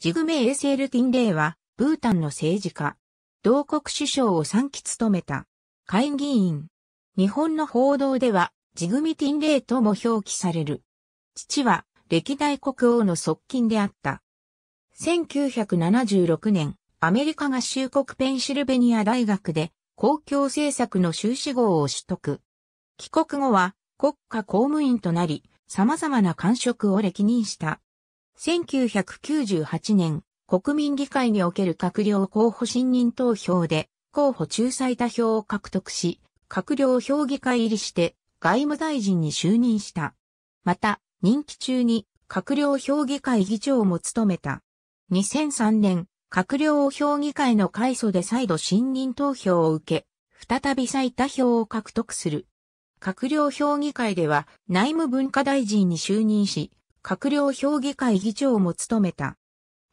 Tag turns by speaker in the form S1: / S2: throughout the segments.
S1: ジグメー・エセール・ティンレイは、ブータンの政治家。同国首相を3期務めた。会議員。日本の報道では、ジグミ・ティンレイとも表記される。父は、歴代国王の側近であった。1976年、アメリカ合衆国ペンシルベニア大学で、公共政策の修士号を取得。帰国後は、国家公務員となり、様々な官職を歴任した。1998年、国民議会における閣僚候補信任投票で、候補中最多票を獲得し、閣僚評議会入りして外務大臣に就任した。また、任期中に閣僚評議会議長も務めた。2003年、閣僚評議会の改組で再度信任投票を受け、再び最多票を獲得する。閣僚評議会では内務文化大臣に就任し、閣僚評議会議長も務めた。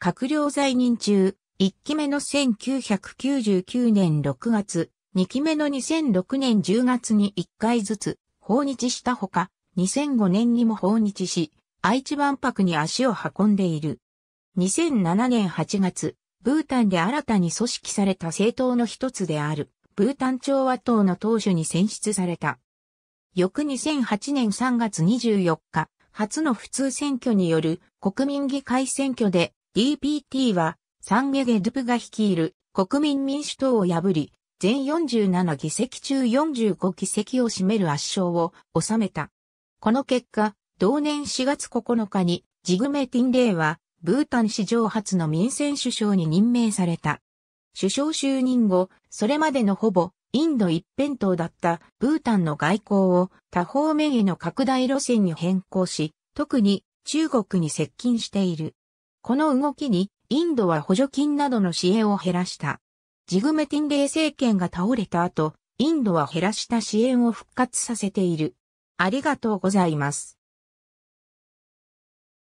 S1: 閣僚在任中、1期目の1999年6月、2期目の2006年10月に1回ずつ訪日したほか、2005年にも訪日し、愛知万博に足を運んでいる。2007年8月、ブータンで新たに組織された政党の一つである、ブータン調和党の党首に選出された。翌2008年3月24日、初の普通選挙による国民議会選挙で DPT はサンゲゲドゥプが率いる国民民主党を破り、全47議席中45議席を占める圧勝を収めた。この結果、同年4月9日にジグメ・ティンレイはブータン史上初の民選首相に任命された。首相就任後、それまでのほぼインド一辺倒だったブータンの外交を多方面への拡大路線に変更し、特に中国に接近している。この動きにインドは補助金などの支援を減らした。ジグメティンレイ政権が倒れた後、インドは減らした支援を復活させている。ありがとうございます。